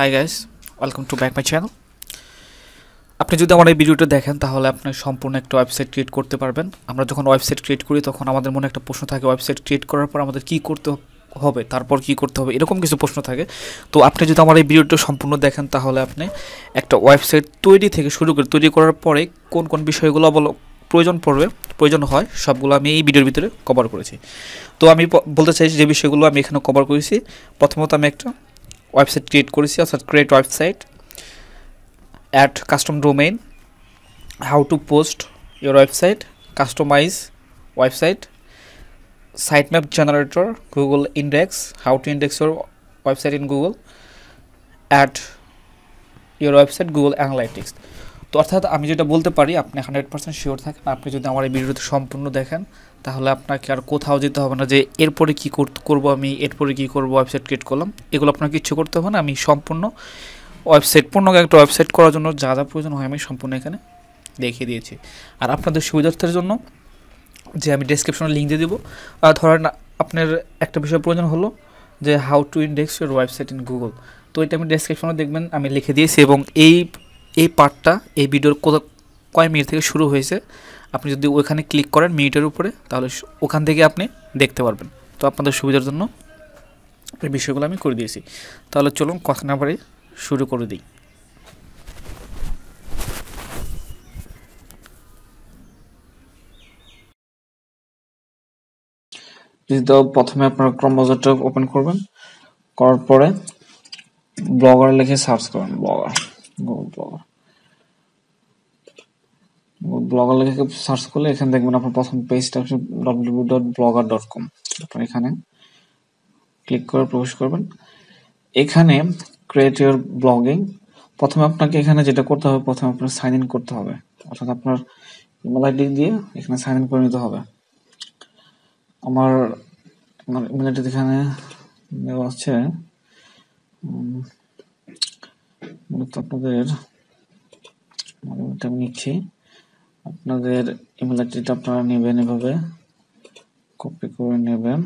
high guys welcome to back my channel আপনি যদি আমার এই ভিডিওটা দেখেন তাহলে আপনি সম্পূর্ণ একটা ওয়েবসাইট ক্রিয়েট করতে পারবেন আমরা যখন ওয়েবসাইট ক্রিয়েট করি তখন আমাদের মনে একটা প্রশ্ন থাকে ওয়েবসাইট ক্রিয়েট করার পর আমাদের কি করতে হবে তারপর কি করতে হবে এরকম কিছু প্রশ্ন থাকে তো আপনি যদি আমার এই ভিডিওটা সম্পূর্ণ দেখেন তাহলে আপনি একটা ওয়েবসাইট তৈরি থেকে শুরু করে তৈরি করার পরে কোন কোন বিষয়গুলো অবল প্রয়োজন পড়বে প্রয়োজন হয় সবগুলো আমি এই ভিডিওর ভিতরে কভার করেছি তো আমি বলতে চাইছি যে বিষয়গুলো আমি এখানে কভার করেছি প্রথমত আমি একটা ওয়েবসাইট ক্রিয়েট করেছি অর্থাৎ create website at custom domain how to post your website customize website site map generator Google index how to index your website in Google at your website Google analytics তো অর্থাৎ আমি যেটা বলতে পারি আপনি hundred percent sure থাকেন আপনি যদি আমার এই ভিডিওতে সম্পূর্ণ দেখেন তাহলে আপনাকে আর কোথাও যেতে হবে না যে এরপরে কী করব আমি এরপরে কী করব ওয়েবসাইট ক্রিয়েট করলাম এগুলো আপনাকে কিচ্ছু করতে হবে না আমি সম্পূর্ণ ওয়েবসাইট পূর্ণ একটা ওয়েবসাইট করার জন্য যা যা প্রয়োজন হয় আমি সম্পূর্ণ এখানে দেখিয়ে দিয়েছি আর আপনাদের সুবিধার্থের জন্য যে আমি ডেসক্রিপশনে লিঙ্ক দিয়ে দেবো ধরেন আপনার একটা বিষয় প্রয়োজন হলো যে how to index your website in Google তো এটা আমি ডেসক্রিপশনে দেখবেন আমি লিখে দিয়েছি এবং এই এই পার্টটা এই ভিডিওর কোথাও কয় মিনিট থেকে শুরু হয়েছে আপনি যদি ওইখানে ক্লিক করেন মিনিটের উপরে তাহলে ওখান থেকে আপনি দেখতে পারবেন তো আপনাদের সুবিধার জন্য এই বিষয়গুলো আমি করে দিয়েছি তাহলে চলুন কথা না পারে শুরু করে দিই তো প্রথমে আপনারা ক্রমবাজারটা ওপেন করবেন করার পরে ব্লগার লিখে সার্চ করবেন ব্লগার গুগল ব্লগার ব্লগার লেখে সার্চ করলে এখানে দেখবেন আপনার প্রথম পেজটা হচ্ছে W dot blogger dot com আপনার এখানে ক্লিক করে প্রবেশ করবেন এখানে ক্রিয়েট ইউর ব্লগিং প্রথমে আপনাকে এখানে যেটা করতে হবে প্রথমে আপনার সাইন ইন করতে হবে অর্থাৎ আপনার ইমেল আইডি দিয়ে এখানে সাইন ইন করে নিতে হবে আমার আমার ইমেল আইডি এখানে দেওয়া আছে মূলত আপনাদের আমি নিচ্ছি আপনাদের ইমেল আইডিটা আপনারা নেবেন এভাবে কপি করে নেবেন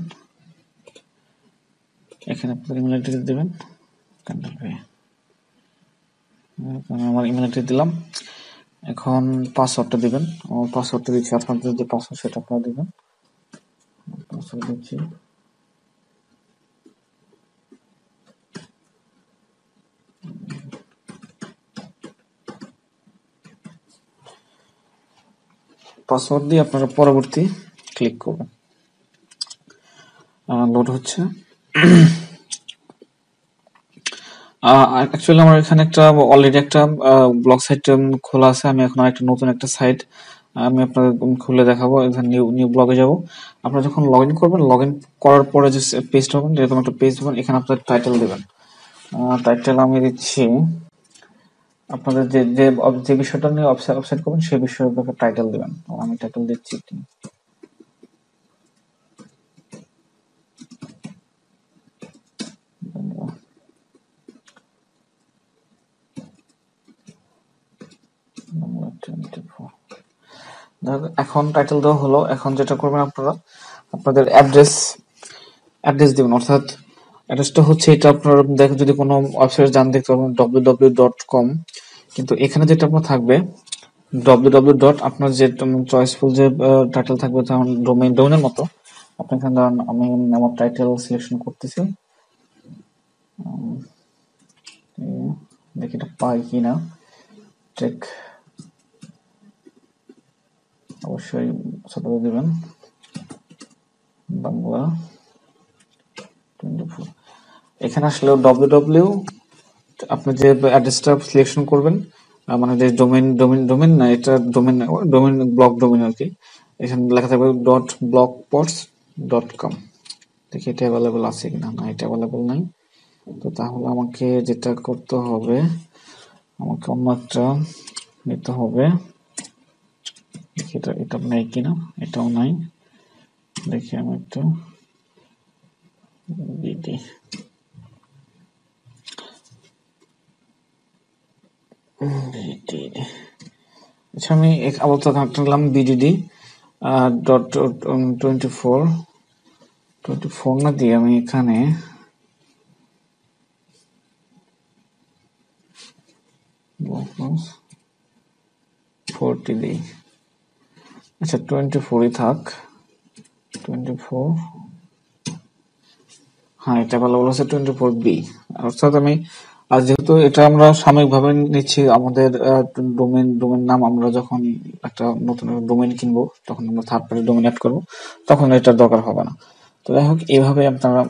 এখানে আপনার ইমেল আইডিটা দেবেন আমার ইমেল আইডি দিলাম এখন পাসওয়ার্ডটা দিবেন আমার পাসওয়ার্ডটা দিচ্ছি আপনাদের যে পাসওয়ার্ড সেটা আপনারা দিবেন পাসওয়ার্ড দিচ্ছি পাসওয়ার্ড দিয়ে আপনারা পরবর্তী ক্লিক করবেন লোড হচ্ছে অ্যাকচুয়ালি আমার এখানে একটা অলরেডি একটা ব্লগ সাইট খোলা আছে আমি এখন একটা নতুন একটা সাইট আমি আপনাদের খুলে দেখাবো এখানে নিউ নিউ ব্লগে যাব আপনারা যখন লগ ইন করবেন লগ ইন করার পরে যে পেজটা হবেন যেরকম একটা পেজ হবেন এখানে আপনার টাইটেল দেবেন টাইটেল আমি দিচ্ছি আপনাদের যে যে যে বিষয়টা নিয়ে অফসাইট অফসাইট করবেন সেই বিষয়ের ব্যাপারে টাইটেল দিবেন আমি টাইটেল দিচ্ছি এখন টাইটেল দেওয়া হলো এখন যেটা করবেন আপনারা আপনাদের অ্যাড্রেস অ্যাড্রেস দিবেন অর্থাৎ অ্যাড্রেসটা হচ্ছে এটা আপনার দেখেন যদি কোনো ওয়েবসাইট যান দেখতে পাবেন ডব্লিউ ডট কম কিন্তু এখানে যেটা আপনার থাকবে ডব্লিউ ডব্লিউ ডট আপনার যে চয়েসফুল যে টাইটেল থাকবে তখন ডোমেইন ডোমেনের মতো আপনি এখানে ধরেন আমি আমার টাইটেল সিলেকশন করতেছি দেখি এটা পাই কিনা ঠিক টেক অবশ্যই সাপোর্ট দেবেন বাংলা টোয়েন্টি ফোর এখানে আসলে ডব্লিউ আপনি যে অ্যাড্রেসটা সিলেকশন করবেন মানে যে ডোমেন ডোমেন ডোমেন না এটা ডোমেন ডোমেন ব্লক ডোমেন আর কি এখানে লেখা থাকবে dot blogspot dot com দেখি এটা অ্যাভেলেবল আছে কিনা না এটা অ্যাভেলেবল নাই তো তাহলে আমাকে যেটা করতে হবে আমাকে অন্য একটা নিতে হবে এটা এটা নেই কিনা এটাও নাই দেখি আমি একটু দিদি আচ্ছা আমি আপাতত থাকলাম BDD dot twenty four twenty four না দিয়ে আমি এখানে ফোরটি দিই আচ্ছা টোয়েন্টি ফোরই থাক টোয়েন্টি ফোর হ্যাঁ এটা ভালো বলেছে টোয়েন্টি ফোর বি অর্থাৎ আমি আর যেহেতু এটা আমরা সাময়িকভাবে নিচ্ছি আমাদের ডোমেন ডোমেন নাম আমরা যখন একটা নতুন ডোমেন কিনবো তখন আমরা থার্ড পার্টি ডোমেন অ্যাড করবো তখন এটার দরকার হবে না তো যাই হোক এভাবে আপনারা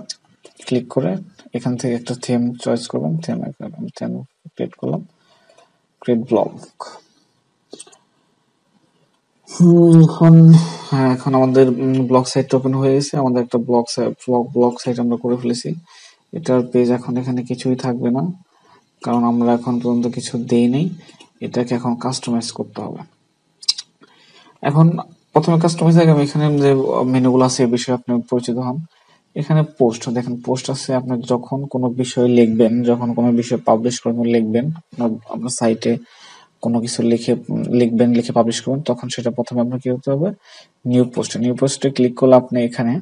ক্লিক করে এখান থেকে একটা থেম চয়েস করবেন থেম থেম ক্রিয়েট করলাম ক্রিয়েট ব্লক এখন হ্যাঁ এখন আমাদের ব্লক সাইট ওপেন হয়ে গেছে আমাদের একটা blog site blog blog site আমরা করে ফেলেছি এটার পেজ এখন এখানে কিছুই থাকবে না কারণ আমরা এখন পর্যন্ত কিছু দেই নাই এটাকে এখন কাস্টমাইজ করতে হবে এখন প্রথমে কাস্টমাইজ আগে এখানে যে মেনুগুলো আছে এই বিষয়ে আপনি পরিচিত হন এখানে পোস্ট দেখেন পোস্ট আছে আপনি যখন কোনো বিষয় লিখবেন যখন কোনো বিষয় পাবলিশ করবেন লিখবেন আপনার সাইটে কোনো কিছু লিখে লিখবেন লিখে পাবলিশ করবেন তখন সেটা প্রথমে আপনার কি হতে হবে নিউ পোস্ট নিউ পোস্টে ক্লিক করলে আপনি এখানে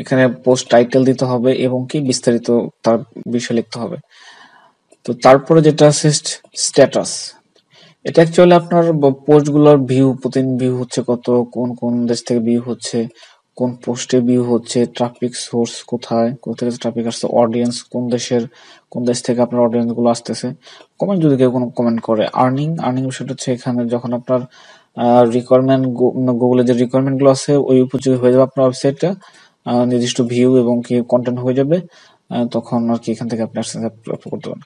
এখানে পোস্ট টাইটেল দিতে হবে এবং কি বিস্তারিত তার বিষয় লিখতে হবে তো তারপরে যেটা আছে স্ট্যাটাস এটা অ্যাকচুয়ালি আপনার পোস্টগুলোর ভিউ প্রতিদিন ভিউ হচ্ছে কত কোন কোন দেশ থেকে ভিউ হচ্ছে কোন পোস্টে ভিউ হচ্ছে ট্রাফিক সোর্স কোথায় কোথা থেকে ট্রাফিক আসছে অডিয়েন্স কোন দেশের কোন দেশ থেকে আপনার অডিয়েন্স গুলো আসতেছে কমেন্ট যদি কেউ কোনো কমেন্ট করে আর্নিং আর্নিং বিষয়টা হচ্ছে এখানে যখন আপনার রিকোয়ারমেন্ট গুগলের যে রিকোয়ারমেন্ট গুলো আছে ওই উপযোগী হয়ে যাবে আপনার ওয়েবসাইটটা নির্দিষ্ট ভিউ এবং কি কন্টেন্ট হয়ে যাবে তখন আর কি এখান থেকে আপনি অ্যাডসেন্স করতে পারেন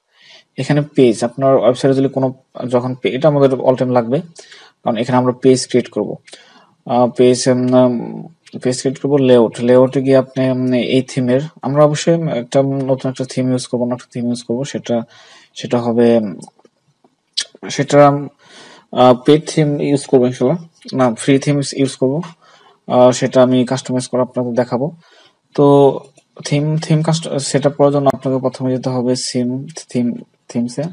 এখানে পেজ আপনার ওয়েবসাইটে যদি কোনো যখন এটা আমাদের অল টাইম লাগবে কারণ এখানে আমরা পেজ ক্রিয়েট করব পেজ পেজ ক্রিয়েট করবো লেআউট লেআউটে গিয়ে আপনি এই থিমের আমরা অবশ্যই একটা নতুন একটা থিম ইউজ করবো না একটা থিম ইউজ করবো সেটা সেটা হবে সেটা পেড থিম ইউজ করবো ইনশাল্লাহ না ফ্রি থিম ইউজ করবো সেটা আমি কাস্টমাইজ করে আপনাদের দেখাবো তো theme theme cast set up করার জন্য আপনাকে প্রথমে যেতে হবে সিম থিম থিমসে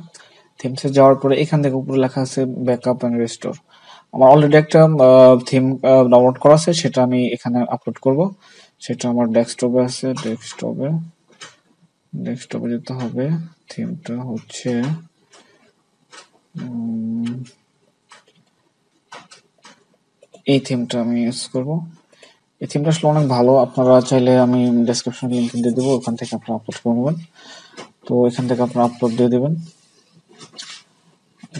থিমসে যাওয়ার পরে এখান থেকে উপরে লেখা আছে ব্যাকআপ অ্যান্ড রিস্টোর আমার অলরেডি একটা থিম ডাউনলোড করা আছে সেটা আমি এখানে আপলোড করব সেটা আমার ডেস্কটপে আছে ডেস্কটপে ডেস্কটপে যেতে হবে থিমটা হচ্ছে এই থিমটা আমি ইউজ করব এই থিমটা আসলে অনেক ভালো আপনারা চাইলে আমি ডেসক্রিপশন লিঙ্ক দিয়ে দেবো ওখান থেকে আপনারা আপলোড করবেন তো এখান থেকে আপনারা আপলোড দিয়ে দেবেন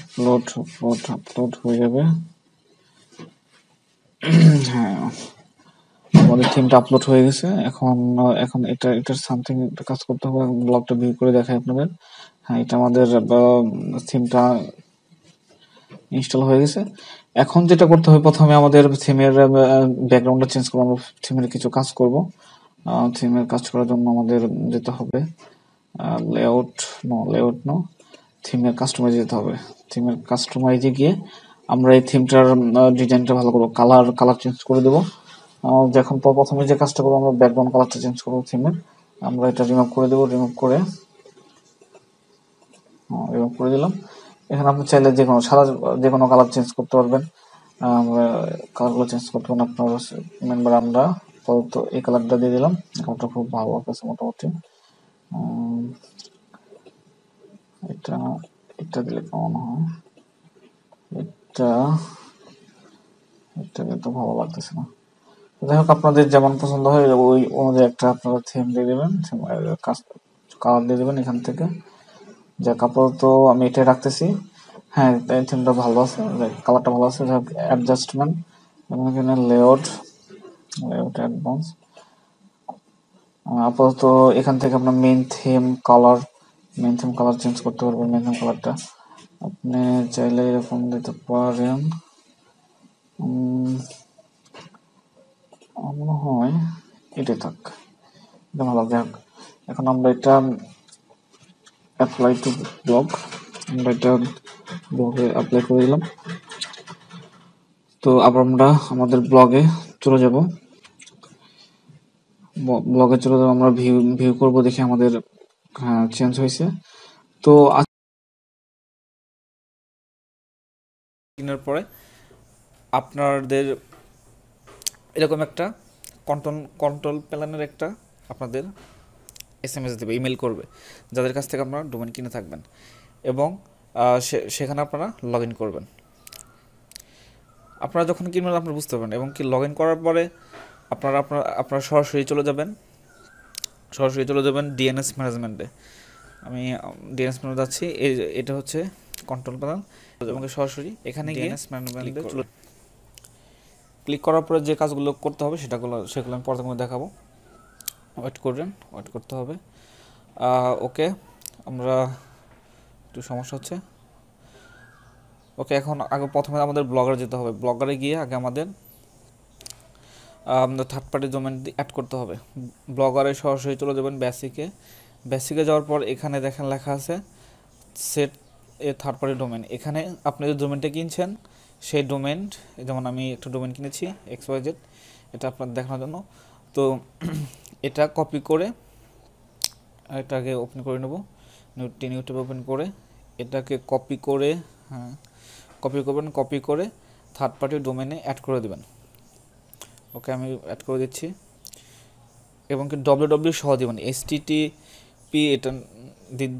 আপলোড আপলোড আপলোড হয়ে যাবে হ্যাঁ আমাদের থিমটা আপলোড হয়ে গেছে এখন এখন এটা এটার সামথিং একটা কাজ করতে হবে ব্লগটা ভিউ করে দেখাই আপনাদের হ্যাঁ এটা আমাদের থিমটা ইনস্টল হয়ে গেছে এখন যেটা করতে হবে প্রথমে আমাদের থিমের ব্যাকগ্রাউন্ডটা চেঞ্জ করবো আমরা থিমের কিছু কাজ করব থিমের কাজ করার জন্য আমাদের যেতে হবে লেআউট নো লেআউট নো থিমের কাস্টমাইজে যেতে হবে থিমের কাস্টমাইজে গিয়ে আমরা এই থিমটার ডিজাইনটা ভালো করব কালার কালার চেঞ্জ করে দেবো যখন প্রথমে যে কাজটা করবো আমরা ব্যাকগ্রাউন্ড কালারটা চেঞ্জ করবো থিমের আমরা এটা রিমুভ করে দেবো রিমুভ করে রিমুভ করে দিলাম এখানে আপনি চাইলে যে কোনো সারা যে কোনো কালার চেঞ্জ করতে পারবেন আমরা কালারগুলো চেঞ্জ করতে পারেন আপনার মেম্বার আমরা প্রদত্ত এই কালারটা দিয়ে দিলাম কালারটা খুব ভালো আছে মোটামুটি এটা এটা দিলে কেমন হয় এটা এটা কিন্তু ভালো লাগতেছে না যাই হোক আপনাদের যেমন পছন্দ হয় ওই অনুযায়ী একটা আপনারা থিম দিয়ে দেবেন কালার দিয়ে দেবেন এখান থেকে কাপড় আপাতত আমি এটা রাখতেছি হ্যাঁ থিমটা ভালো আছে কালারটা ভালো আছে যাক অ্যাডজাস্টমেন্ট এবং এখানে লেআউট লেআউট অ্যাডভান্স আপাতত এখান থেকে আপনার main theme colour main theme colour change করতে পারবেন মেন থিম কালারটা আপনি চাইলে এরকম দিতে পারেন মনে হয় এটাই থাক এটা ভালো যাক এখন আমরা এটা অ্যাপ্লাই টু ব্লগ আমরা এটা ব্লগে অ্যাপ্লাই করে দিলাম তো আবার আমরা আমাদের ব্লগে চলে যাব ব্লগে চলে যাব আমরা ভিউ ভিউ করব দেখে আমাদের চেঞ্জ হয়েছে তো দিনের পরে আপনাদের এরকম একটা কন্ট্রোল কন্ট্রোল প্ল্যানের একটা আপনাদের এস এম এস দেবে ইমেল করবে যাদের কাছ থেকে আপনারা ডোমেন কিনে থাকবেন এবং সেখানে আপনারা লগ ইন করবেন আপনারা যখন কিনবেন আপনারা বুঝতে পারবেন এবং কি লগ ইন করার পরে আপনারা আপনারা আপনারা সরাসরি চলে যাবেন সরাসরি চলে যাবেন ডিএনএস ম্যানেজমেন্টে আমি ডিএনএস ম্যানেজ যাচ্ছি এটা হচ্ছে কন্ট্রোল প্যানেল এবং সরাসরি এখানে ডিএনএস ম্যানেজমেন্টে ক্লিক করার পরে যে কাজগুলো করতে হবে সেটাগুলো সেগুলো আমি পরে দেখাবো ওয়েট করবেন ওয়েট করতে হবে ওকে আমরা একটু সমস্যা হচ্ছে ওকে এখন আগে প্রথমে আমাদের ব্লগারে যেতে হবে ব্লগারে গিয়ে আগে আমাদের আমাদের থার্ড পার্টি ডোমেন অ্যাড করতে হবে ব্লগারে সরাসরি চলে যাবেন বেসিকে বেসিকে যাওয়ার পর এখানে দেখেন লেখা আছে set a third party domain এখানে আপনি যে ডোমেনটা কিনছেন সেই ডোমেন যেমন আমি একটা ডোমেন কিনেছি এক্স ওয়াই জেড এটা আপনার দেখানোর জন্য তো এটা কপি করে এটাকে ওপেন করে নেব নিউটিউব ওপেন করে এটাকে কপি করে হ্যাঁ কপি করবেন কপি করে থার্ড পার্টি ডোমেনে অ্যাড করে দেবেন ওকে আমি অ্যাড করে দিচ্ছি এবং কি ডব্লিউ ডব্লিউ সহ দেবেন এস পি এটা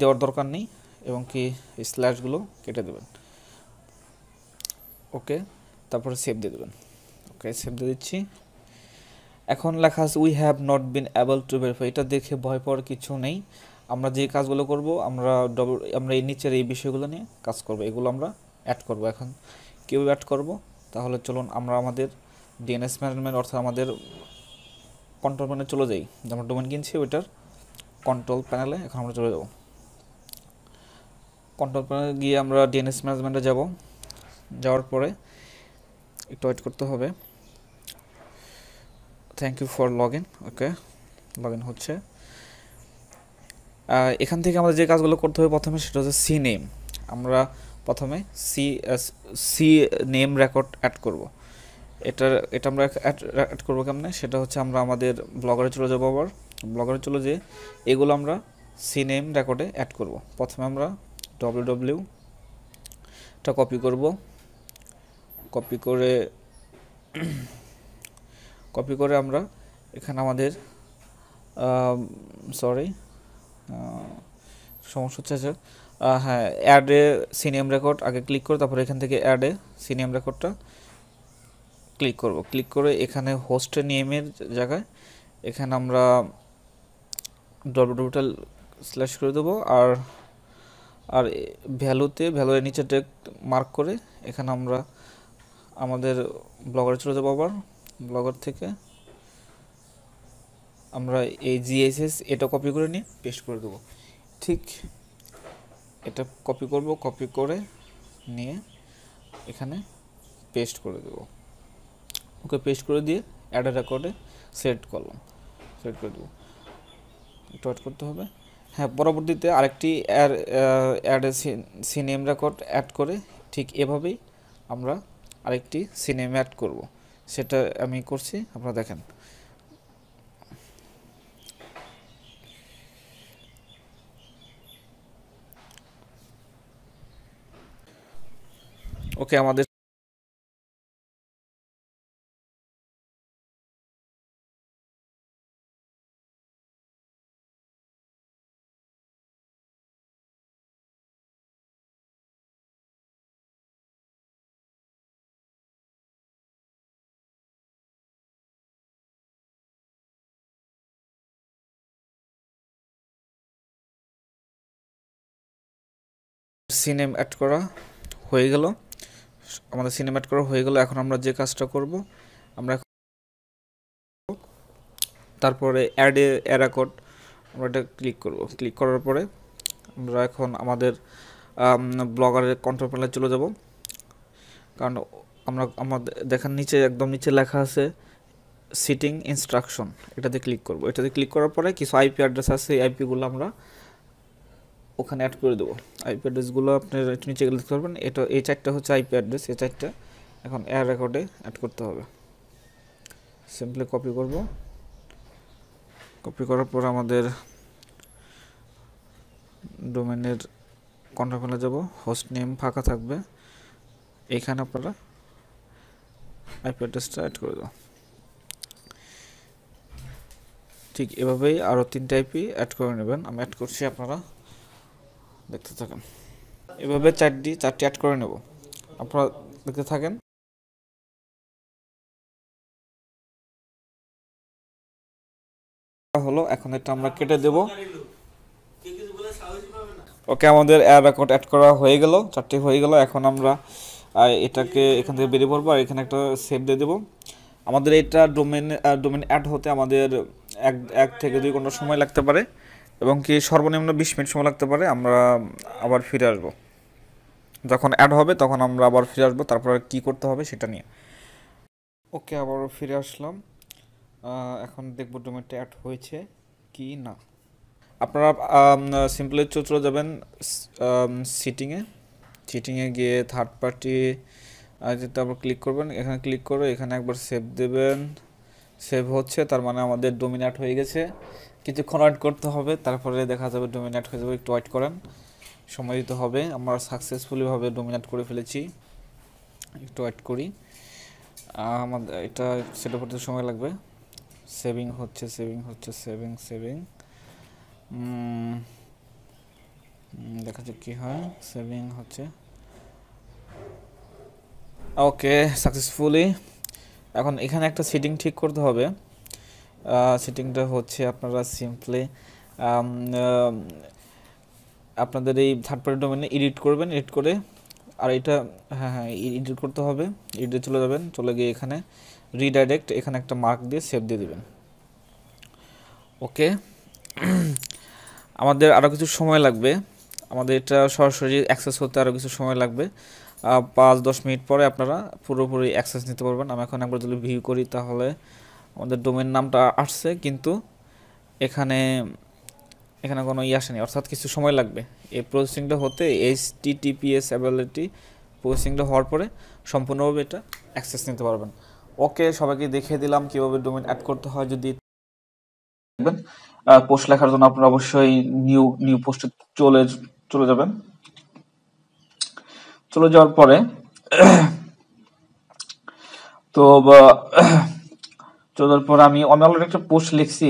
দেওয়ার দরকার নেই এবং কি স্ল্যাশগুলো কেটে দেবেন ওকে তারপরে সেভ দিয়ে দেবেন ওকে সেভ দিয়ে দিচ্ছি এখন লেখা আছে we have not been able to verify এটা দেখে ভয় পাওয়ার কিছু নেই আমরা যে কাজগুলো করব আমরা ডবল আমরা এই নিচের এই বিষয়গুলো নিয়ে কাজ করব এগুলো আমরা অ্যাড করব এখন কেউ অ্যাড করব তাহলে চলুন আমরা আমাদের ডিএনএস ম্যানেজমেন্ট অর্থাৎ আমাদের কন্ট্রোল প্যানেলে চলে যাই আমরা ডোমেন কিনছি ওইটার কন্ট্রোল প্যানেলে এখন আমরা চলে যাব কন্ট্রোল প্যানেলে গিয়ে আমরা ডিএনএস ম্যানেজমেন্টে যাব যাওয়ার পরে একটু ওয়েট করতে হবে thank you for log in okay log in হচ্ছে এখান থেকে আমাদের যে কাজগুলো করতে হবে প্রথমে সেটা হচ্ছে সি নেম আমরা প্রথমে C C name record add করব এটা এটা আমরা অ্যাড করবো কেমনে সেটা হচ্ছে আমরা আমাদের ব্লগারে চলে যাবো আবার ব্লগারে চলে যেয়ে এগুলো আমরা সি নেম রেকর্ডে অ্যাড করব প্রথমে আমরা ডব্লিউ ডব্লিউটা কপি করব কপি করে কপি করে আমরা এখানে আমাদের সরি সমস্যা হচ্ছে হ্যাঁ অ্যাডে সিনিয়াম রেকর্ড আগে ক্লিক করে তারপরে এখান থেকে অ্যাডে সিনিয়াম রেকর্ডটা ক্লিক করব ক্লিক করে এখানে হোস্টে নিয়মের জায়গায় এখানে আমরা ডবল স্ল্যাশ করে দেবো আর আর ভ্যালুতে ভ্যালুর নিচে টেক মার্ক করে এখানে আমরা আমাদের ব্লগারে চলে যাবো আবার ব্লগার থেকে আমরা এই জিএসএস এটা কপি করে নিয়ে পেস্ট করে দেবো ঠিক এটা কপি করব কপি করে নিয়ে এখানে পেস্ট করে দেবো ওকে পেস্ট করে দিয়ে অ্যাড রেকর্ডে সেট করলাম সেট করে দেবো একটু অ্যাড করতে হবে হ্যাঁ পরবর্তীতে আরেকটি অ্যাড সিনেম রেকর্ড অ্যাড করে ঠিক এভাবেই আমরা আরেকটি সিনেম অ্যাড করবো সেটা আমি করছি আপনারা দেখেন ওকে আমাদের সিনেম অ্যাড করা হয়ে গেল আমাদের সিনেম অ্যাড করা হয়ে গেল এখন আমরা যে কাজটা করব আমরা তারপরে অ্যাডে অ্যারাকট আমরা এটা ক্লিক করব ক্লিক করার পরে আমরা এখন আমাদের ব্লগারের কন্ট্রোল প্যানেলে চলে যাব কারণ আমরা আমাদের দেখেন নিচে একদম নিচে লেখা আছে সিটিং ইনস্ট্রাকশন এটাতে ক্লিক করব এটাতে ক্লিক করার পরে কিছু আইপি অ্যাড্রেস আছে এই আইপিগুলো আমরা ওখানে অ্যাড করে দেবো আইপি অ্যাড্রেসগুলো আপনার একটু নিচে গেলে দেখতে পারবেন এটা এই চারটা হচ্ছে আইপি অ্যাড্রেস এই চারটা এখন এয়ার রেকর্ডে অ্যাড করতে হবে সিম্পলি কপি করব কপি করার পর আমাদের ডোমেনের কন্ট্রোলে যাব হোস্ট নেম ফাঁকা থাকবে এইখানে আপনারা আইপি অ্যাড্রেসটা অ্যাড করে দেবো ঠিক এভাবেই আরও তিনটা আইপি অ্যাড করে নেবেন আমি অ্যাড করছি আপনারা দেখতে থাকেন এভাবে চারটি চারটি অ্যাড করে নেব আপনারা দেখতে থাকেন হলো এখন এটা আমরা কেটে দেব ওকে আমাদের অ্যাড অ্যাকাউন্ট অ্যাড করা হয়ে গেল চারটি হয়ে গেল এখন আমরা এটাকে এখান থেকে বেরিয়ে পড়বো আর এখানে একটা সেভ দিয়ে দেবো আমাদের এটা ডোমেন ডোমেন অ্যাড হতে আমাদের এক এক থেকে দুই ঘন্টা সময় লাগতে পারে এবং কি সর্বনিম্ন বিশ মিনিট সময় লাগতে পারে আমরা আবার ফিরে আসব যখন অ্যাড হবে তখন আমরা আবার ফিরে আসবো তারপর কি করতে হবে সেটা নিয়ে ওকে আবার ফিরে আসলাম এখন দেখব ডোমেটটা অ্যাড হয়েছে কি না আপনারা সিম্পলি চলে যাবেন সিটিংয়ে সিটিংয়ে গিয়ে থার্ড পার্টি তারপর ক্লিক করবেন এখানে ক্লিক করে এখানে একবার সেভ দেবেন সেভ হচ্ছে তার মানে আমাদের ডোমিনেট হয়ে গেছে কিছুক্ষণ ওয়েট করতে হবে তারপরে দেখা যাবে ডোমিনেট হয়ে যাবে একটু ওয়েট করেন সময় দিতে হবে আমরা সাকসেসফুলিভাবে ডোমিনেট করে ফেলেছি একটু ওয়েট করি আমাদের এটা সেট করতে সময় লাগবে সেভিং হচ্ছে সেভিং হচ্ছে সেভিং সেভিং দেখা যাক কী হয় সেভিং হচ্ছে ওকে সাকসেসফুলি এখন এখানে একটা সিটিং ঠিক করতে হবে সেটিংটা হচ্ছে আপনারা সিম্পলি আপনাদের এই থার্ড পার্টি ডোমেনে এডিট করবেন এডিট করে আর এটা হ্যাঁ হ্যাঁ এডিট করতে হবে এডিটে চলে যাবেন চলে গিয়ে এখানে রিডাইরেক্ট এখানে একটা মার্ক দিয়ে সেভ দিয়ে দেবেন ওকে আমাদের আরও কিছু সময় লাগবে আমাদের এটা সরাসরি অ্যাক্সেস হতে আরও কিছু সময় লাগবে পাঁচ দশ মিনিট পরে আপনারা পুরোপুরি অ্যাক্সেস নিতে পারবেন আমি এখন একবার যদি ভিউ করি তাহলে আমাদের ডোমেন নামটা আসছে কিন্তু এখানে এখানে কোনো ই আসেনি অর্থাৎ কিছু সময় লাগবে এই প্রসেসিংটা হতে এইচ টিপিএস অ্যাবিলিটি প্রসেসিংটা হওয়ার পরে সম্পূর্ণভাবে এটা অ্যাক্সেস নিতে পারবেন ওকে সবাইকে দেখিয়ে দিলাম কীভাবে ডোমেন অ্যাড করতে হয় যদি দেখবেন পোস্ট লেখার জন্য আপনারা অবশ্যই নিউ নিউ পোস্টে চলে চলে যাবেন চলে যাওয়ার পরে তো তো পর আমি আমি অলরেডি একটা পোস্ট লিখছি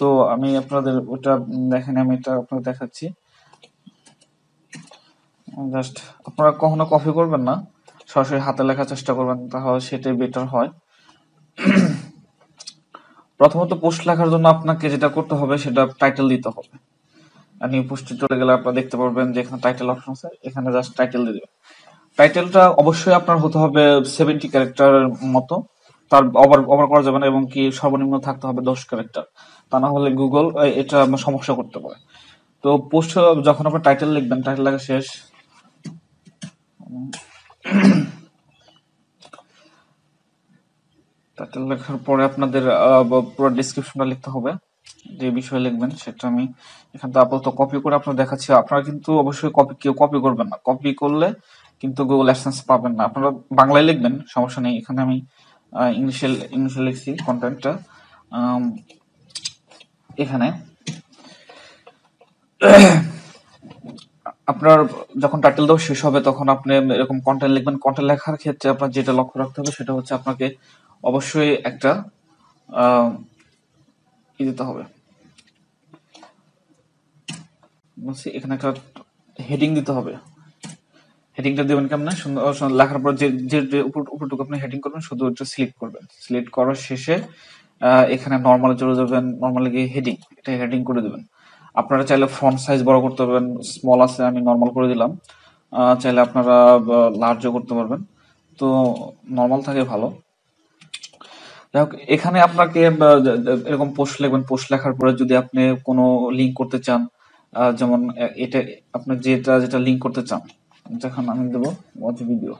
তো আমি আপনাদের ওটা দেখেন আমি এটা আপনাদের দেখাচ্ছি জাস্ট আপনারা কখনো কপি করবেন না সরাসরি হাতে লেখার চেষ্টা করবেন তাহলে সেটাই বেটার হয় প্রথমত পোস্ট লেখার জন্য আপনাকে যেটা করতে হবে সেটা টাইটেল দিতে হবে আমি পোস্টে চলে গেলে আপনারা দেখতে পারবেন যে এখানে টাইটেল অপশন আছে এখানে জাস্ট টাইটেল দিয়ে টাইটেলটা অবশ্যই আপনার হতে হবে সেভেন্টি ক্যারেক্টারের মতো তার ওভার ওভার করা যাবে না এবং কি সর্বনিম্ন থাকতে হবে দশ ক্যারেক্টার তা না হলে গুগল এটা সমস্যা করতে পারে তো পোস্ট যখন আপনার টাইটেল লিখবেন টাইটেল লেখা শেষ টাইটেল লেখার পরে আপনাদের পুরো ডিসক্রিপশনটা লিখতে হবে যে বিষয়ে লিখবেন সেটা আমি এখান থেকে আপাতত কপি করে আপনার দেখাচ্ছি আপনারা কিন্তু অবশ্যই কপি কেউ কপি করবেন না কপি করলে কিন্তু গুগল অ্যাডসেন্স পাবেন না আপনারা বাংলায় লিখবেন সমস্যা নেই এখানে আমি ইনিশিয়াল ইনিশিয়াল লিখছি কন্টেন্টটা এখানে আপনার যখন টাইটেল দেওয়া শেষ হবে তখন আপনি এরকম কন্টেন্ট লিখবেন কন্টেন্ট লেখার ক্ষেত্রে আপনার যেটা লক্ষ্য রাখতে হবে সেটা হচ্ছে আপনাকে অবশ্যই একটা ই দিতে হবে বলছি এখানে একটা হেডিং দিতে হবে হেডিংটা দেবেন কেমন সুন্দর লেখার পর যে যে উপরটুকু আপনি হেডিং করবেন শুধু ওটা সিলেক্ট করবেন সিলেক্ট করার শেষে এখানে নর্মাল চলে যাবেন নর্মালে গিয়ে হেডিং এটা হেডিং করে দেবেন আপনারা চাইলে ফন্ট সাইজ বড় করতে পারবেন স্মল আছে আমি নর্মাল করে দিলাম চাইলে আপনারা লার্জও করতে পারবেন তো নর্মাল থাকে ভালো যাই হোক এখানে আপনাকে এরকম পোস্ট লিখবেন পোস্ট লেখার পরে যদি আপনি কোনো লিঙ্ক করতে চান যেমন এটা আপনি যেটা যেটা লিঙ্ক করতে চান যখন আমি দেবো ওয়াচ ভিডিও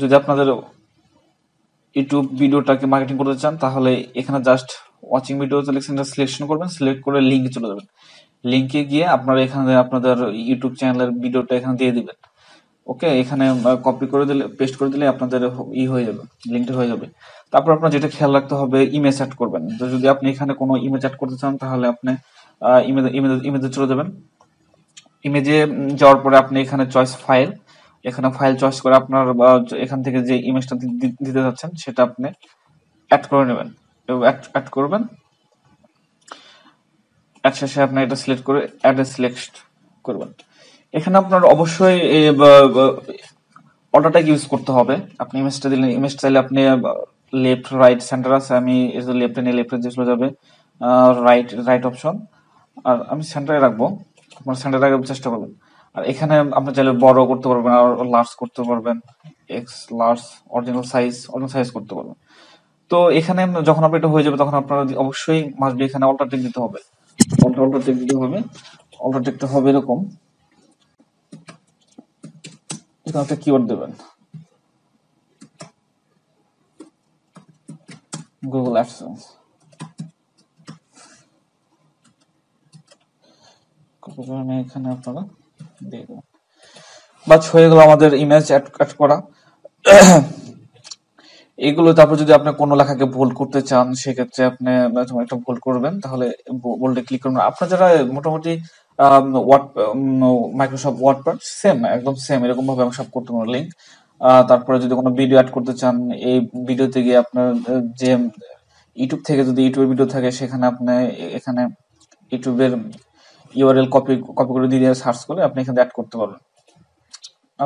যদি আপনাদের ইউটিউব ভিডিওটাকে মার্কেটিং করতে চান তাহলে এখানে just watching video selection selection করবেন সিলেক্ট করে লিঙ্কে চলে যাবেন লিঙ্কে গিয়ে আপনারা এখানে আপনাদের ইউটিউব চ্যানেলের ভিডিওটা এখানে দিয়ে দিবেন ওকে এখানে কপি করে দিলে পেস্ট করে দিলে আপনাদের ই হয়ে যাবে লিঙ্কটা হয়ে যাবে তারপর আপনার যেটা খেয়াল রাখতে হবে ইমেজ অ্যাড করবেন তো যদি আপনি এখানে কোনো ইমেজ অ্যাড করতে চান তাহলে আপনি ইমেজ ইমেজ ইমেজে চলে যাবেন ইমেজে যাওয়ার পরে আপনি এখানে চয়েস ফাইল এখানে ফাইল চয়েস করে আপনার এখান থেকে যে ইমেজটা দিতে যাচ্ছেন সেটা আপনি অ্যাড করে নেবেন অ্যাড করবেন অ্যাড শেষে আপনি এটা সিলেক্ট করে অ্যাড সিলেক্ট করবেন এখানে আপনার অবশ্যই অটো ইউজ করতে হবে আপনি ইমেজটা দিলেন ইমেজ চাইলে আপনি লেফট রাইট সেন্টার আছে আমি লেফট নিয়ে লেফটে যে চলে যাবে রাইট রাইট অপশন আর আমি সেন্টারে রাখবো আপনার সেন্টারে রাখার চেষ্টা করবেন আর এখানে আপনি চাইলে বড় করতে পারবেন আর লার্জ করতে পারবেন X large original size original size করতে পারবেন তো এখানে যখন আপনি এটা হয়ে যাবে তখন আপনার অবশ্যই বি এখানে অল্টারটেক দিতে হবে অল্টার অল্টারটেক দিতে হবে অল্টারটেকটা হবে এরকম সেখানে আপনি কিওয়ার্ড দেবেন গুগল অ্যাডসেন্স এখানে আপনারা হয়ে গেল আমাদের ইমেজ অ্যাড করা এগুলো তারপর যদি আপনি কোনো লেখাকে বোল্ড করতে চান সেক্ষেত্রে আপনি একটা বোল্ড করবেন তাহলে বোল্ডে ক্লিক করবেন আপনার যারা মোটামুটি মাইক্রোসফট ওয়ার্ড সেম একদম সেম এরকম ভাবে আমি সব করতে পারবো লিঙ্ক uh, তারপরে যদি কোনো ভিডিও অ্যাড করতে চান এই ভিডিওতে গিয়ে আপনার uh, যে ইউটিউব থেকে যদি ইউটিউবের ভিডিও থাকে সেখানে আপনি এখানে ইউটিউবের ইউআরএল কপি কপি করে দিয়ে সার্চ করলে আপনি এখানে অ্যাড করতে পারবেন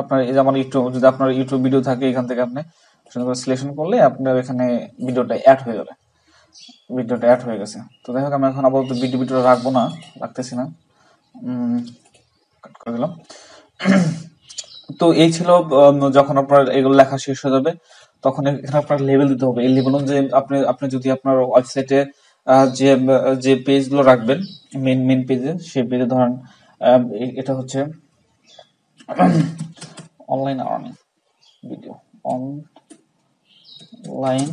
আপনার এই যেমন ইউটিউব যদি আপনার ইউটিউব ভিডিও থাকে এখান থেকে আপনি সিলেকশন করলে আপনার এখানে ভিডিওটা অ্যাড হয়ে যাবে ভিডিওটা অ্যাড হয়ে গেছে তো দেখো আমি এখন আপাতত ভিডিও ভিডিওটা রাখবো না রাখতেছি না তো এই ছিল যখন আপনার এগুলো লেখা শেষ হয়ে যাবে তখন এখানে আপনার লেভেল দিতে হবে এই লেভেল অনুযায়ী আপনি আপনি যদি আপনার ওয়েবসাইটে যে যে পেজগুলো রাখবেন মেন মেন পেজে সেই পেজে ধরেন এটা হচ্ছে online earning video online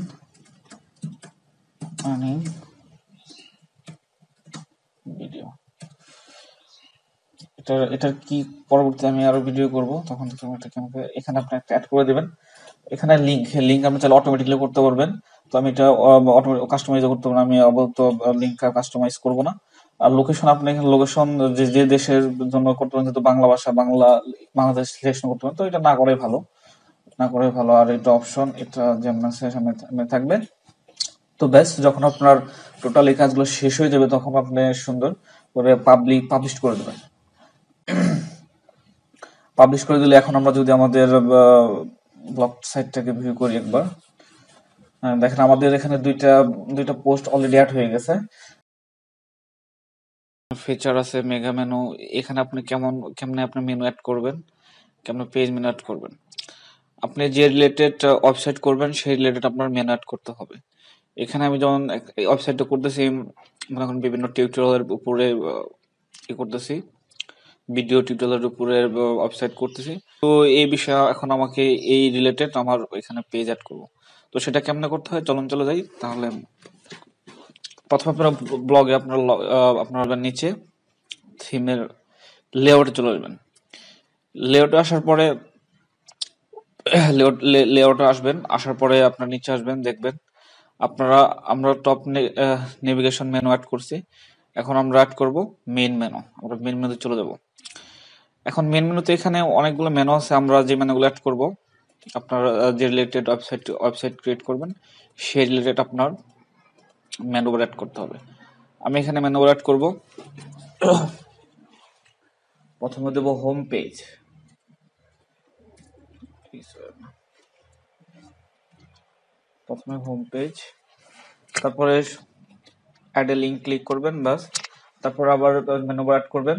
earning video এটার এটার কি পরবর্তীতে আমি আরো ভিডিও করব তখন দেখলাম এটাকে আমাকে এখানে আপনি একটা অ্যাড করে দিবেন এখানে লিঙ্ক লিঙ্ক আপনি চাইলে অটোমেটিকলি করতে পারবেন তো আমি এটা অটোমেটিক কাস্টমাইজ করতে পারবো আমি অবত লিঙ্ক কাস্টমাইজ করব না আর লোকেশন আপনি এখানে লোকেশন যে যে দেশের জন্য করতে পারেন যেহেতু বাংলা ভাষা বাংলা বাংলাদেশ সিলেকশন করতে পারেন তো এটা না করাই ভালো না করে ভালো আর এটা অপশন এটা যেমন সামনে থাকবে তো ব্যাস যখন আপনার টোটাল এই কাজগুলো শেষ হয়ে যাবে তখন আপনি সুন্দর করে পাবলিক পাবলিশ করে দেবেন পাবলিশ করে দিলে এখন আমরা যদি আমাদের ব্লগ সাইটটাকে ভিউ করি একবার দেখেন আমাদের এখানে দুইটা দুইটা পোস্ট অলরেডি অ্যাড হয়ে গেছে ফিচার আছে মেগা মেনু এখানে আপনি কেমন কেমনে আপনি মেনু অ্যাড করবেন কেমনে পেজ মেনু অ্যাড করবেন আপনি যে রিলেটেড ওয়েবসাইট করবেন সেই রিলেটেড আপনার মেনু অ্যাড করতে হবে এখানে আমি যখন ওয়েবসাইটটা করতেছি মানে এখন বিভিন্ন টিউটোরিয়ালের উপরে ই করতেছি ভিডিও টিউটোরিয়ালের উপরে ওয়েবসাইট করতেছি তো এই বিষয়ে এখন আমাকে এই রিলেটেড আমার এখানে পেজ অ্যাড করব তো সেটা কেমনে করতে হয় চলুন চলে যাই তাহলে প্রথমে আপনারা ব্লগে আপনারা আপনারা নিচে থিমের লেআউটে চলে আসবেন লেআউটে আসার পরে লেআউট লেআউটে আসবেন আসার পরে আপনার নিচে আসবেন দেখবেন আপনারা আমরা টপ নেভিগেশন মেনু অ্যাড করছি এখন আমরা অ্যাড করব মেইন মেনু আমরা মেইন মেনুতে চলে যাবো এখন মেন মেনুতে এখানে অনেকগুলো মেনু আছে আমরা যে মেনুগুলো অ্যাড করব আপনার যে রিলেটেড ওয়েবসাইট ওয়েবসাইট ক্রিয়েট করবেন সেই রিলেটেড আপনার ম্যানুবার অ্যাড করতে হবে আমি এখানে ম্যানুবার অ্যাড করব প্রথমে দেব হোম পেজ প্রথমে হোম পেজ তারপরে অ্যাড এ লিংক ক্লিক করবেন বাস তারপর আবার মেনুবার অ্যাড করবেন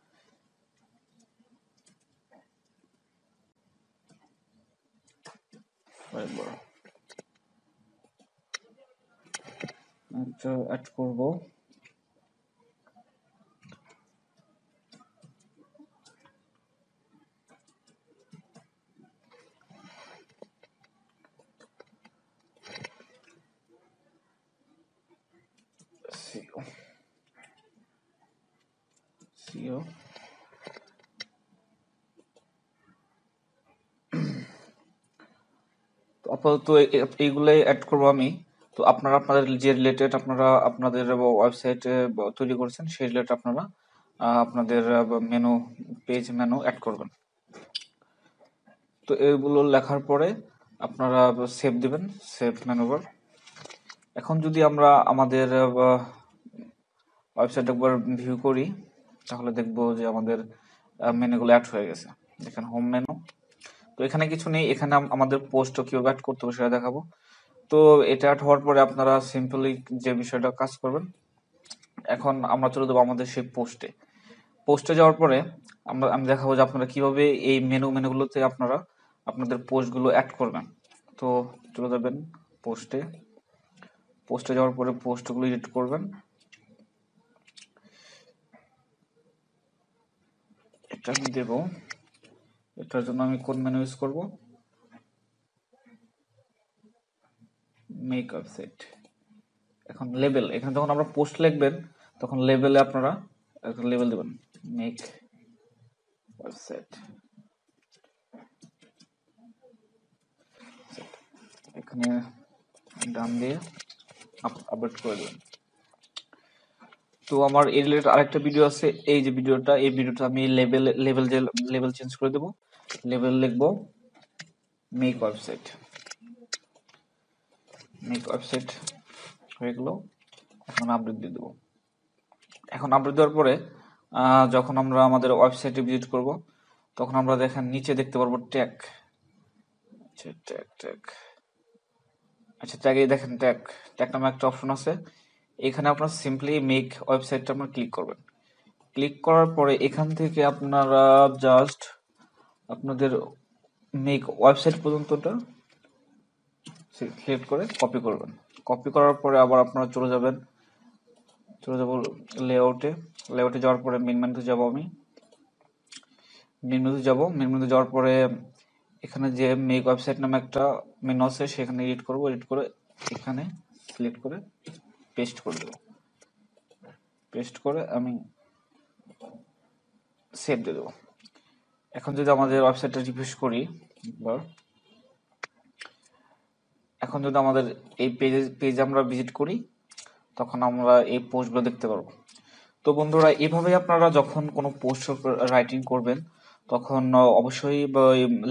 অ্যাড করব CO আপাতত এইগুলাই অ্যাড করবো আমি তো আপনারা আপনাদের যে রিলেটেড আপনারা আপনাদের ওয়েবসাইটে তৈরি করেছেন সেই রিলেটেড আপনারা আপনাদের মেনু পেজ মেনু অ্যাড করবেন তো এগুলো লেখার পরে আপনারা সেভ দিবেন সেভ ম্যানুভার এখন যদি আমরা আমাদের ওয়েবসাইট একবার ভিউ করি তাহলে দেখব যে আমাদের মেনুগুলো অ্যাড হয়ে গেছে এখানে হোম মেনু তো এখানে কিছু নেই এখানে আমাদের পোস্টও কিভাবে অ্যাড করতে হবে সেটা দেখাবো তো এটা হওয়ার পরে আপনারা সিম্পলি যে বিষয়টা কাজ করবেন এখন আমরা চলে দেবো আমাদের সেই পোস্টে পোস্টে যাওয়ার পরে আমরা আমি দেখাবো যে আপনারা কিভাবে এই মেনু মেনুগুলোতে আপনারা আপনাদের পোস্টগুলো অ্যাড করবেন তো চলে যাবেন পোস্টে পোস্টে যাওয়ার পরে পোস্টগুলো এডিট করবেন এটা আমি দেবো এটার জন্য আমি কোন মেনু ইউজ করবো মেক ওয়েবসাইট এখন লেভেল এখানে যখন আমরা পোস্ট লিখবেন তখন লেভেলে আপনারা একটা লেভেল দেবেন মেক ওয়েবসাইট এখানে ডান দিয়ে আপডেট করে দেবেন তো আমার এই রিলেটেড আরেকটা ভিডিও আছে এই যে ভিডিওটা এই ভিডিওটা আমি লেভেল লেভেল যে লেভেল চেঞ্জ করে দেবো লেভেল লিখবো মেক ওয়েবসাইট মেক ওয়েবসাইট হয়ে গেল এখন আপডেট দিয়ে দেবো এখন আপডেট দেওয়ার পরে যখন আমরা আমাদের ওয়েবসাইটে ভিজিট করব তখন আমরা দেখেন নিচে দেখতে পারবো ট্যাগ আচ্ছা ট্যাগ ট্যাগ আচ্ছা ট্যাগে দেখেন ট্যাগ ট্যাগ নামে একটা অপশন আছে এখানে আপনার সিম্পলি মেক ওয়েবসাইটটা আপনার ক্লিক করবেন ক্লিক করার পরে এখান থেকে আপনারা জাস্ট আপনাদের মেক ওয়েবসাইট পর্যন্তটা সিলেক্ট করে কপি করবেন কপি করার পরে আবার আপনারা চলে যাবেন চলে যাবো লেআউটে লেআউটে যাওয়ার পরে মেন মেনুতে যাবো আমি মেন মেনুতে যাবো মেন মেনুতে যাওয়ার পরে এখানে যে মেক ওয়েবসাইট নামে একটা মেনু আছে সেখানে এডিট করব এডিট করে এখানে সিলেক্ট করে পেস্ট করে দেবো পেস্ট করে আমি সেভ দিয়ে দেবো এখন যদি আমাদের ওয়েবসাইটটা রিফ্রেশ করি একবার এখন যদি আমাদের এই পেজে পেজ আমরা ভিজিট করি তখন আমরা এই পোস্টগুলো দেখতে পারবো তো বন্ধুরা এভাবে আপনারা যখন কোনো পোস্ট রাইটিং করবেন তখন অবশ্যই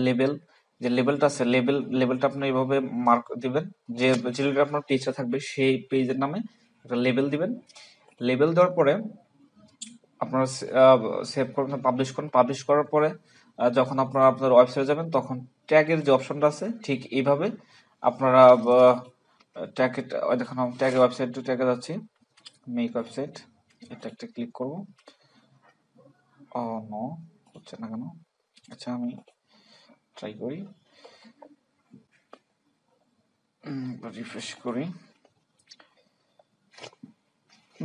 লেবেল যে লেবেলটা আছে লেবেল লেবেলটা আপনি এভাবে মার্ক দিবেন যে যে আপনার পেজটা থাকবে সেই পেজের নামে একটা লেবেল দিবেন লেবেল দেওয়ার পরে আপনারা সেভ করবেন পাবলিশ করুন পাবলিশ করার পরে যখন আপনারা আপনার ওয়েবসাইটে যাবেন তখন ট্যাগের যে অপশনটা আছে ঠিক এইভাবে আপনারা ওই দেখুন ট্যাগ ওয়েবসাইট টু ট্যাগে যাচ্ছি মেক ওয়েবসাইট এটা একটা ক্লিক করব ও নো হচ্ছে না কেন আচ্ছা আমি ট্রাই করি রিফ্রেশ করি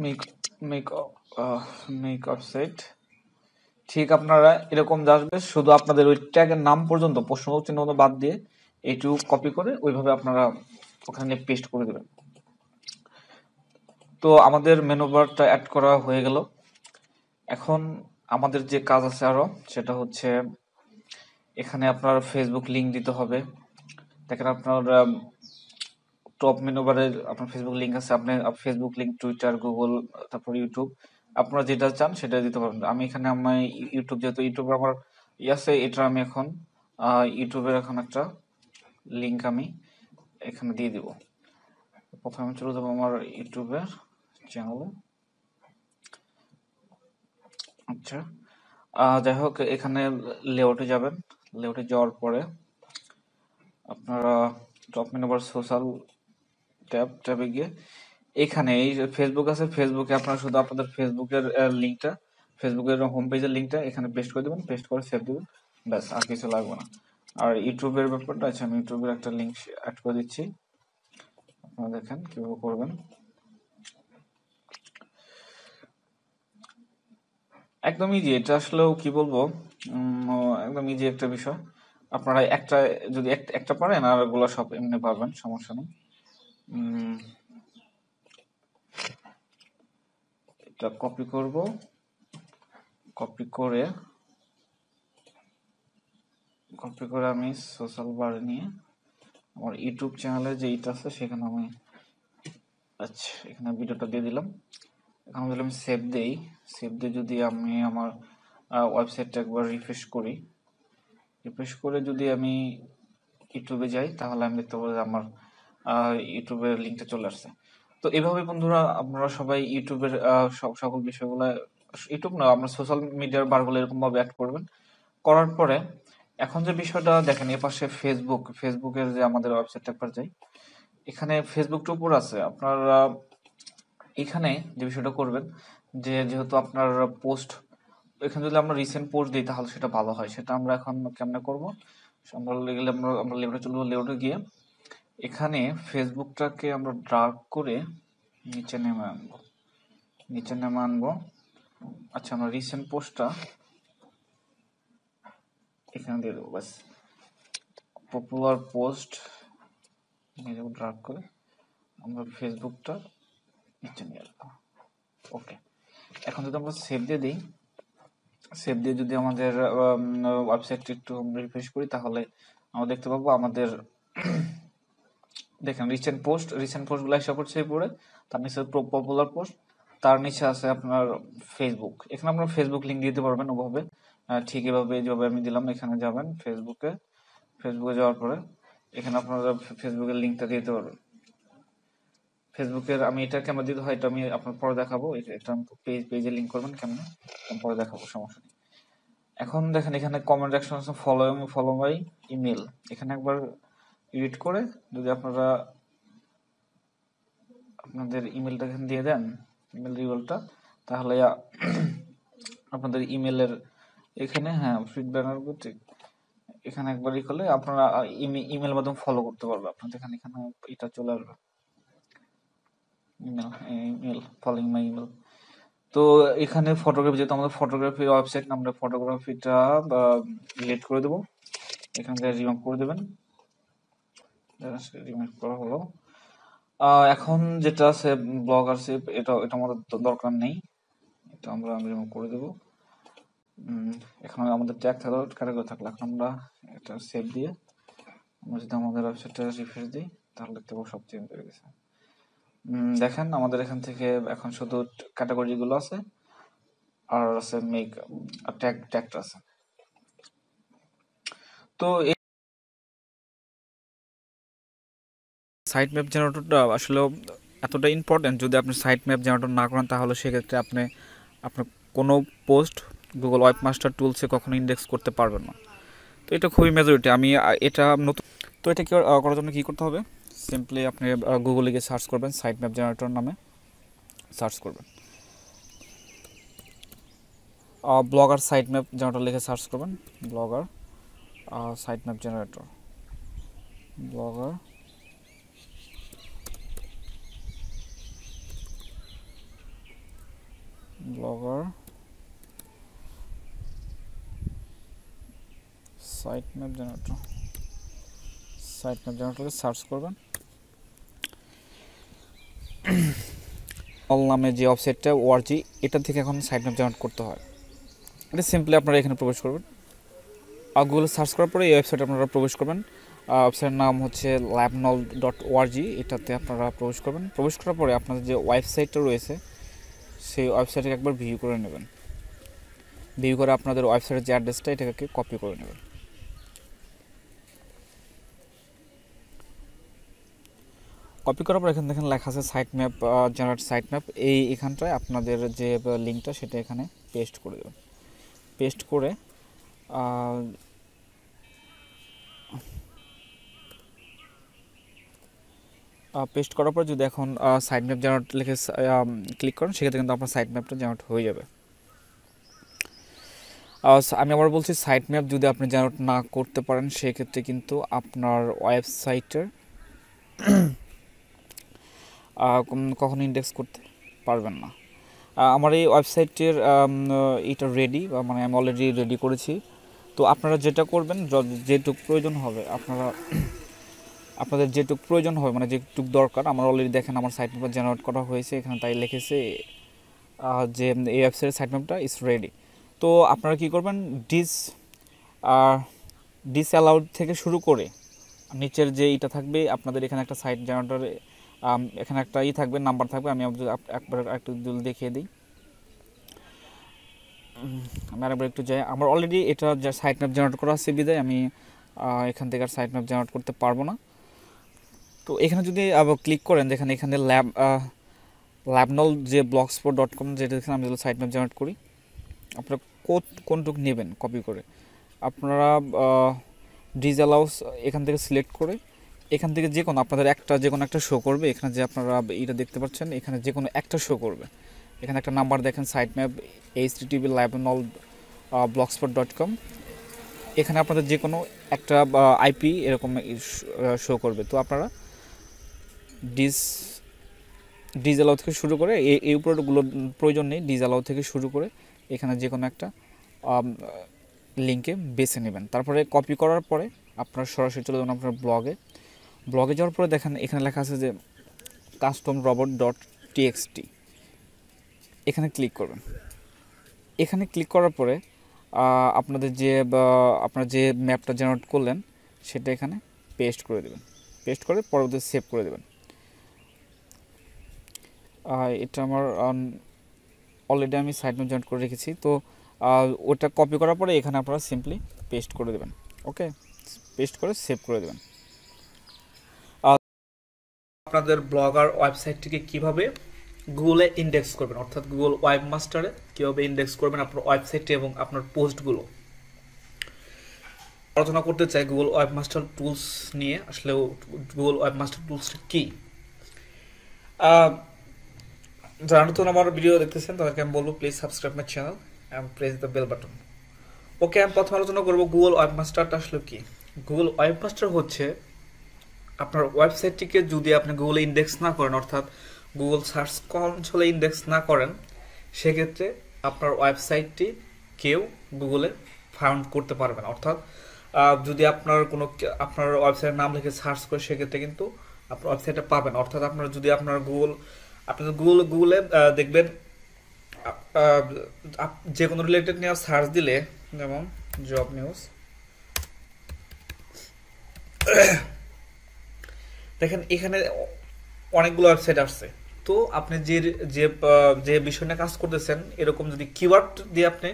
মেক মেক মেক ওয়েবসাইট ঠিক আপনারা এরকম আসবে শুধু আপনাদের ওই ট্যাগের নাম পর্যন্ত প্রশ্ন চিহ্ন বাদ দিয়ে এইটু কপি করে ওইভাবে আপনারা ওখানে পেস্ট করে দেবেন তো আমাদের মেনুবারটা অ্যাড করা হয়ে গেল এখন আমাদের যে কাজ আছে আরও সেটা হচ্ছে এখানে আপনার ফেসবুক লিঙ্ক দিতে হবে দেখেন আপনার টপ মেনুবারে আপনার ফেসবুক লিঙ্ক আছে আপনি ফেসবুক লিঙ্ক টুইটার গুগল তারপর ইউটিউব আপনারা যেটা চান সেটা দিতে পারবেন আমি এখানে আমি ইউটিউব যেহেতু ইউটিউবে আমার ইয়ে আছে এটা আমি এখন ইউটিউবের এখন একটা লিঙ্ক আমি এখানে দিয়ে দিব প্রথমে চলে যাবো আমার ইউটিউবের চ্যানেলে আচ্ছা যাই হোক এখানে লেআউটে যাবেন লেআউটে যাওয়ার পরে আপনারা টপ মেনুবার সোশ্যাল ট্যাব ট্যাবে গিয়ে এখানে এই ফেসবুক আছে ফেসবুকে আপনারা শুধু আপনাদের ফেসবুকের লিঙ্কটা ফেসবুকের হোম পেজের লিঙ্কটা এখানে পেস্ট করে দেবেন পেস্ট করে সেভ দেবেন ব্যাস আর কিছু লাগবে না আর ইউটিউবের ব্যাপারটা আছে আমি ইউটিউবের একটা লিঙ্ক অ্যাড করে দিচ্ছি আপনারা দেখেন কীভাবে করবেন একদম ইজি এটা আসলেও কি বলবো একদম ইজি একটা বিষয় আপনারা একটা যদি একটা পারেন আর ওগুলো সব এমনি পারবেন সমস্যা নেই এটা কপি করব কপি করে কপি করে আমি সোশ্যাল বারে নিয়ে আমার ইউটিউব চ্যানেলে যে ইট আছে সেখানে আমি আচ্ছা এখানে ভিডিওটা দিয়ে দিলাম এখন যদি আমি সেভ দেই সেভ দিয়ে যদি আমি আমার ওয়েবসাইটটা একবার রিফ্রেশ করি রিফ্রেশ করে যদি আমি ইউটিউবে যাই তাহলে আমি দেখতে পাবো আমার ইউটিউবের লিঙ্কটা চলে আসছে তো এভাবে বন্ধুরা আপনারা সবাই ইউটিউবের সব সকল বিষয়গুলো ইউটিউব না আমরা সোশ্যাল মিডিয়ার বারগুলো এরকমভাবে অ্যাড করবেন করার পরে এখন যে বিষয়টা দেখেন এ পাশে ফেসবুক ফেসবুকের যে আমাদের ওয়েবসাইটটা একবার যাই এখানে ফেসবুক উপর আছে আপনারা এখানে যে বিষয়টা করবেন যে যেহেতু আপনার পোস্ট এখানে যদি আমরা রিসেন্ট পোস্ট দিই তাহলে সেটা ভালো হয় সেটা আমরা এখন কেমনে করব আমরা গেলে আমরা আমরা লেভেলে চলবো লেভেলে গিয়ে এখানে ফেসবুকটাকে আমরা ড্রাগ করে নিচে নেমে আনবো নিচে নেমে আনবো আচ্ছা আমরা রিসেন্ট পোস্টটা এখানে দিয়ে দেবো বাস পপুলার পোস্ট ড্রাগ করে আমরা ফেসবুকটা নিচে নিয়ে আসবো ওকে এখন যদি আমরা সেভ দিয়ে দিই সেভ দিয়ে যদি আমাদের ওয়েবসাইটটি একটু রিফ্রেশ করি তাহলে আমরা দেখতে পাবো আমাদের দেখেন রিসেন্ট পোস্ট রিসেন্ট গুলো এসে পড়ছে পড়ে তার নিচে পপুলার পোস্ট তার নিচে আছে আপনার ফেসবুক এখানে আপনার ফেসবুক লিঙ্ক দিতে পারবেন ওভাবে ঠিক এভাবে যেভাবে আমি দিলাম এখানে যাবেন ফেসবুকে ফেসবুকে যাওয়ার পরে এখানে আপনারা ফেসবুকের লিঙ্কটা দিতে পারবেন ফেসবুকের আমি এটা কেমন দিতে হয় এটা আমি আপনার পরে দেখাবো এটা পেজ পেজে লিঙ্ক করবেন কেমন পরে দেখাবো সমস্যা নেই এখন দেখেন এখানে কমেন্ট অ্যাকশন আছে ফলো ফলো বাই ইমেল এখানে একবার এডিট করে যদি আপনারা আপনাদের ইমেলটা এখানে দিয়ে দেন ইমেল রিওয়ালটা তাহলে আপনাদের ইমেলের এখানে হ্যাঁ ফিড ব্যানার ঠিক এখানে একবারই করলে আপনারা ইমেল মাধ্যমে ফলো করতে পারবে আপনাদের এখানে এখানে এটা চলে আসবে email email following my email তো এখানে ফটোগ্রাফি যেহেতু আমাদের ফটোগ্রাফি ওয়েবসাইট আমরা ফটোগ্রাফিটা রিলেট করে দেবো এখান থেকে রিমুভ করে দেবেন রিমুভ করা হলো এখন যেটা আছে ব্লগ আর এটা এটা আমাদের দরকার নেই এটা আমরা রিমুভ করে দেবো এখন আমাদের ট্যাগ থাকলো ক্যাটাগরি থাকলো এখন আমরা এটা সেভ দিয়ে আমরা যদি আমাদের ওয়েবসাইটটা রিফ্রেশ দিই তাহলে দেখতে পাবো সব চেঞ্জ হয়ে গেছে দেখেন আমাদের এখান থেকে এখন শুধু ক্যাটাগরিগুলো আছে আর আছে মেক ট্যাগ ট্যাগটা আছে তো সাইট ম্যাপ জেনারেটরটা আসলে এতটা ইম্পর্টেন্ট যদি আপনি সাইট ম্যাপ জেনারেটর না করেন তাহলে সেক্ষেত্রে আপনি আপনার কোনো পোস্ট গুগল ওয়েব মাস্টার টুলসে কখনো ইন্ডেক্স করতে পারবেন না তো এটা খুবই মেজরিটি আমি এটা নতুন তো এটা কী করার জন্য কী করতে হবে সিম্পলি আপনি গুগলে গিয়ে সার্চ করবেন সাইট ম্যাপ জেনারেটর নামে সার্চ করবেন ব্লগার সাইট ম্যাপ জেনারেটর লিখে সার্চ করবেন blogger site map generator blogger blogger site map generator site map জেনারেটরে সার্চ করবেন অল নামে যে ওয়েবসাইটটা ওয়ার্জি এটা থেকে এখন সাইট ম্যাপ জেনারেট করতে হয় এটা সিম্পলি আপনারা এখানে প্রবেশ করবেন আর গুগলে সার্চ করার পরে এই ওয়েবসাইটে আপনারা প্রবেশ করবেন ওয়েবসাইটের নাম হচ্ছে ল্যাবনল ডট ওয়ার্জি এটাতে আপনারা প্রবেশ করবেন প্রবেশ করার পরে আপনাদের যে ওয়েবসাইটটা রয়েছে সেই ওয়েবসাইটটাকে একবার ভিউ করে নেবেন ভিউ করে আপনাদের ওয়েবসাইটের যে অ্যাড্রেসটা এটাকে কপি করে নেবেন কপি করার পর এখানে দেখেন লেখা আছে site map generate site map এই এখানটায় আপনাদের যে লিঙ্কটা সেটা এখানে পেস্ট করে দেবেন পেস্ট করে পেস্ট করার পর যদি এখন সাইড ম্যাপ জেনারেট লিখে ক্লিক করেন সেক্ষেত্রে কিন্তু আপনার সাইড ম্যাপটা জেনারেট হয়ে যাবে আমি আবার বলছি সাইট ম্যাপ যদি আপনি জেনারেট না করতে পারেন সেক্ষেত্রে কিন্তু আপনার ওয়েবসাইটের কখনো ইন্ডেক্স করতে পারবেন না আমার এই ওয়েবসাইটের এটা রেডি মানে আমি অলরেডি রেডি করেছি তো আপনারা যেটা করবেন যেটুক প্রয়োজন হবে আপনারা আপনাদের যেটুক প্রয়োজন হবে মানে যেটুক দরকার আমার অলরেডি দেখেন আমার সাইট ম্যাপ জেনারেট করা হয়েছে এখানে তাই লিখেছে যে এই ওয়েবসাইটের সাইট ম্যাপটা ইজ রেডি তো আপনারা কি করবেন ডিস ডিস অ্যালাউড থেকে শুরু করে নিচের যে এটা থাকবে আপনাদের এখানে একটা সাইট জেনারেটর এখানে একটা ই থাকবে নাম্বার থাকবে আমি একবার একটু দুল দেখিয়ে দিই আমি আরেকবার একটু যাই আমার অলরেডি এটা সাইড সাইট ম্যাপ জেনারেট করা আছে বিদায় আমি এখান থেকে আর সাইট ম্যাপ জেনারেট করতে পারবো না তো এখানে যদি আবার ক্লিক করেন যেখানে এখানে ল্যাব ল্যাবনল যে ফোর ডট কম যেটা দেখেন আমি সাইট ম্যাপ জেনারেট করি আপনারা কোড কোনটুক নেবেন কপি করে আপনারা ডিজেল হাউস এখান থেকে সিলেক্ট করে এখান থেকে যে কোনো আপনাদের একটা যে কোনো একটা শো করবে এখানে যে আপনারা এটা দেখতে পাচ্ছেন এখানে যে কোনো একটা শো করবে এখানে একটা নাম্বার দেখেন সাইট ম্যাপ এইচ টিভি লাইবনল ব্লগস্পট ডট কম এখানে আপনাদের যে কোনো একটা আইপি এরকম শো করবে তো আপনারা ডিস ডিজেলাও থেকে শুরু করে এই উপরগুলো প্রয়োজন নেই ডিজেলাও থেকে শুরু করে এখানে যে কোনো একটা লিঙ্কে বেছে নেবেন তারপরে কপি করার পরে আপনারা সরাসরি চলে যাবেন আপনার ব্লগে ব্লগে যাওয়ার পরে দেখেন এখানে লেখা আছে যে কাস্টম রবট ডট টিএক্সটি এখানে ক্লিক করবেন এখানে ক্লিক করার পরে আপনাদের যে আপনার যে ম্যাপটা জেনারেট করলেন সেটা এখানে পেস্ট করে দেবেন পেস্ট করে পরবর্তী সেভ করে দেবেন এটা আমার অলরেডি আমি সাইড নোট জয়েন্ট করে রেখেছি তো ওটা কপি করার পরে এখানে আপনারা সিম্পলি পেস্ট করে দেবেন ওকে পেস্ট করে সেভ করে দেবেন আপনাদের ব্লগার ওয়েবসাইটটিকে কিভাবে গুগলে ইন্ডেক্স করবেন অর্থাৎ গুগল ওয়েব মাস্টারে কীভাবে ইন্ডেক্স করবেন আপনার ওয়েবসাইটটি এবং আপনার পোস্টগুলো আলোচনা করতে চাই গুগল ওয়েব মাস্টার টুলস নিয়ে আসলে গুগল ওয়েব মাস্টার টুলসটা কী যারা নতুন আমার ভিডিও দেখতেছেন তাদেরকে আমি বলবো please subscribe my channel and press the bell button okay আমি প্রথম আলোচনা করবো গুগল ওয়েব মাস্টারটা আসলে কি গুগল ওয়েব মাস্টার হচ্ছে আপনার ওয়েবসাইটটিকে যদি আপনি গুগলে ইন্ডেক্স না করেন অর্থাৎ গুগল সার্চ কনসোলে ইন্ডেক্স না করেন সেক্ষেত্রে আপনার ওয়েবসাইটটি কেউ গুগলে ফাউন্ড করতে পারবে না অর্থাৎ যদি আপনার কোনো আপনার ওয়েবসাইটের নাম লিখে সার্চ করে সেক্ষেত্রে কিন্তু আপনার ওয়েবসাইটটা পাবেন অর্থাৎ আপনার যদি আপনার গুগল আপনি গুগল গুগলে দেখবেন যে কোনো রিলেটেড নিয়ে সার্চ দিলে যেমন জব নিউজ দেখেন এখানে অনেকগুলো ওয়েবসাইট আসছে তো আপনি যে যে যে বিষয় নিয়ে কাজ করতেছেন এরকম যদি কিওয়ার্ড দিয়ে আপনি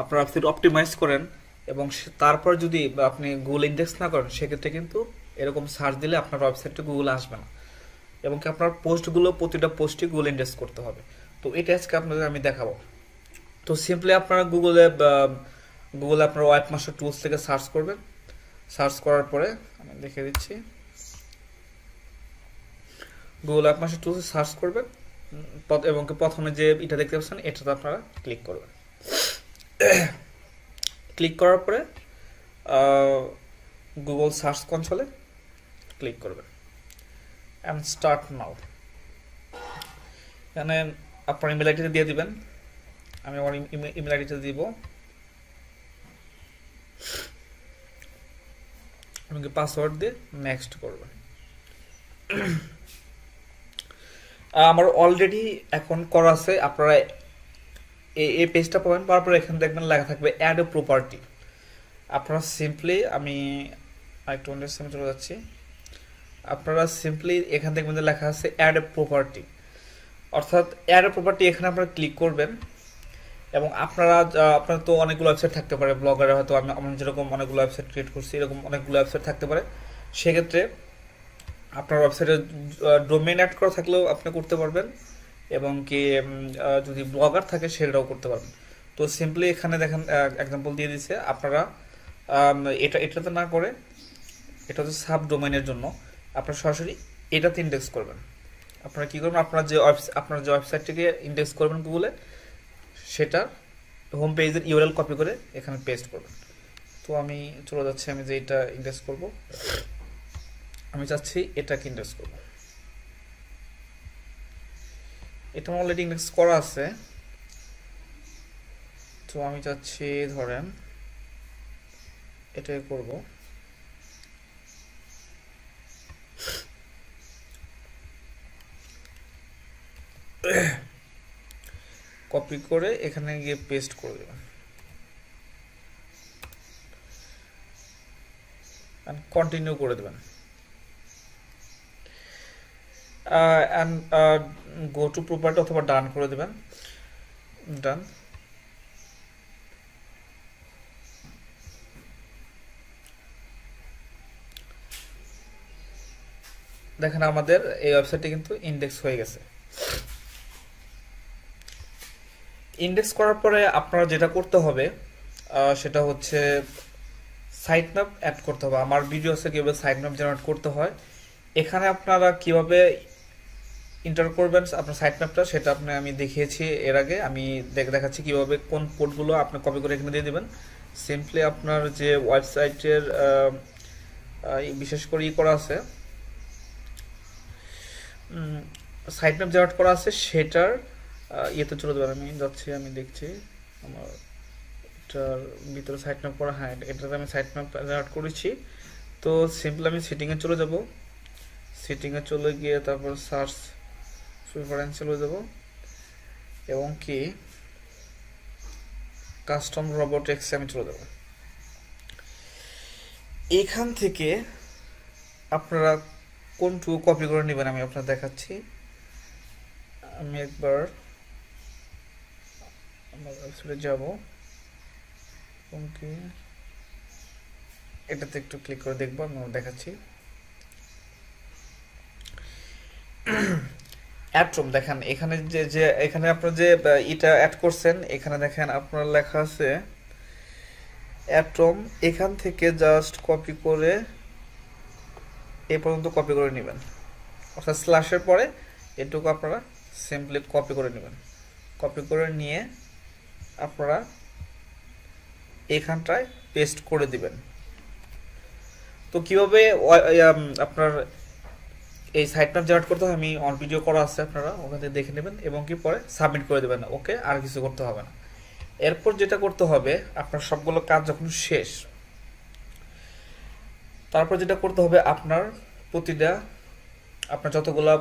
আপনার ওয়েবসাইট অপটিমাইজ করেন এবং তারপর যদি আপনি গুগল ইন্ডেক্স না করেন সেক্ষেত্রে কিন্তু এরকম সার্চ দিলে আপনার ওয়েবসাইটটা গুগল আসবে না এবং কি আপনার পোস্টগুলো প্রতিটা পোস্টই গুগল ইন্ডেক্স করতে হবে তো এটা আজকে আপনাদের আমি দেখাবো তো সিম্পলি আপনারা গুগলে গুগলে আপনার ওয়েব মাস্টার টুলস থেকে সার্চ করবেন সার্চ করার পরে আমি দেখে দিচ্ছি গুগল অ্যাপ মাস্টার টুলসে সার্চ করবেন এবং প্রথমে যে এটা দেখতে পাচ্ছেন এটাতে আপনারা ক্লিক করবেন ক্লিক করার পরে গুগল সার্চ কনসলে ক্লিক করবেন অ্যান্ড স্টার্ট নাও এখানে আপনার ইমেল আইডিতে দিয়ে দিবেন আমি আমার ইমেল আইডিতে দিব আমাকে পাসওয়ার্ড দিয়ে নেক্সট করবেন আমার অলরেডি এখন করা আছে আপনারা এই পেজটা পাবেন তারপরে এখানে দেখবেন লেখা থাকবে অ্যাড প্রপার্টি আপনারা সিম্পলি আমি একটু অন্যের সামনে চলে যাচ্ছি আপনারা সিম্পলি এখান থেকে মধ্যে লেখা আছে অ্যাড প্রপার্টি অর্থাৎ অ্যাড প্রপার্টি এখানে আপনারা ক্লিক করবেন এবং আপনারা আপনার তো অনেকগুলো ওয়েবসাইট থাকতে পারে ব্লগারে হয়তো আমি আমি যেরকম অনেকগুলো ওয়েবসাইট ক্রিয়েট করছি এরকম অনেকগুলো ওয়েবসাইট থাকতে পারে সেক্ষেত্রে আপনার ওয়েবসাইটে ডোমেন অ্যাড করা থাকলেও আপনি করতে পারবেন এবং কি যদি ব্লগার থাকে সেটাও করতে পারবেন তো সিম্পলি এখানে দেখেন এক্সাম্পল দিয়ে দিছে আপনারা এটা এটাতে না করে এটা হচ্ছে সাব ডোমেনের জন্য আপনারা সরাসরি এটাতে ইন্ডেক্স করবেন আপনারা কী করবেন আপনার যে আপনার যে ওয়েবসাইটটিকে ইন্ডেক্স করবেন গুগলে সেটা হোম পেজের ইউরএল কপি করে এখানে পেস্ট করবেন তো আমি চলে যাচ্ছি আমি যে এটা ইন্ডেক্স করবো আমি চাচ্ছি এটাকে ইন্ডেক্স করব এটা অলরেডি ইন্ডেক্স করা আছে তো আমি চাচ্ছি ধরেন এটাই করব কপি করে এখানে গিয়ে পেস্ট করে দেবেন কন্টিনিউ করে দেবেন অ্যান্ড গো টু প্রপার্টি অথবা ডান করে দেবেন ডান দেখেন আমাদের এই ওয়েবসাইটটি কিন্তু ইন্ডেক্স হয়ে গেছে ইন্ডেক্স করার পরে আপনারা যেটা করতে হবে সেটা হচ্ছে সাইট নাম অ্যাড করতে হবে আমার ভিডিও আছে কীভাবে সাইট নাম জেনারেট করতে হয় এখানে আপনারা কিভাবে ইন্টার করবেন আপনার সাইট ম্যাপটা সেটা আপনি আমি দেখিয়েছি এর আগে আমি দেখাচ্ছি কীভাবে কোন পোর্টগুলো আপনি কপি করে এখানে দিয়ে দেবেন সিম্পলি আপনার যে ওয়েবসাইটের বিশেষ করে ই করা আছে সাইট ম্যাপ জেনারেট করা আছে সেটার ইয়েতে চলে যাবেন আমি যাচ্ছি আমি দেখছি আমার এটার ভিতরে সাইট ম্যাপ করা হ্যাঁ এটাতে আমি সাইট ম্যাপ জেনারেট করেছি তো সিম্পলি আমি সিটিংয়ে চলে যাব সিটিংয়ে চলে গিয়ে তারপর সার্চ প্রিফারেন্সিয়াল হয়ে যাব এবং কি কাস্টম রোবট এক্সে আমি চলে যাবো এখান থেকে আপনারা কোনটুকু কপি করে নেবেন আমি আপনার দেখাচ্ছি আমি একবার আমার ওয়েবসাইটে যাব এবং কি এটাতে একটু ক্লিক করে দেখবো আমি দেখাচ্ছি অ্যাট্রোম দেখেন এখানে যে যে এখানে আপনার যে এটা অ্যাড করছেন এখানে দেখেন আপনার লেখা আছে অ্যাট্রম এখান থেকে জাস্ট কপি করে এ পর্যন্ত কপি করে নেবেন অর্থাৎ স্ল্যাশের পরে এটুকু আপনারা সিম্পলি কপি করে নেবেন কপি করে নিয়ে আপনারা এখানটায় পেস্ট করে দিবেন তো কীভাবে আপনার এই সাইট ম্যাপ জেনারেট করতে হবে আমি অন ভিডিও করা আছে আপনারা ওখান থেকে দেখে নেবেন এবং কি পরে সাবমিট করে দেবেন ওকে আর কিছু করতে হবে না এরপর যেটা করতে হবে আপনার সবগুলো কাজ যখন শেষ তারপর যেটা করতে হবে আপনার প্রতিটা আপনার যতগুলো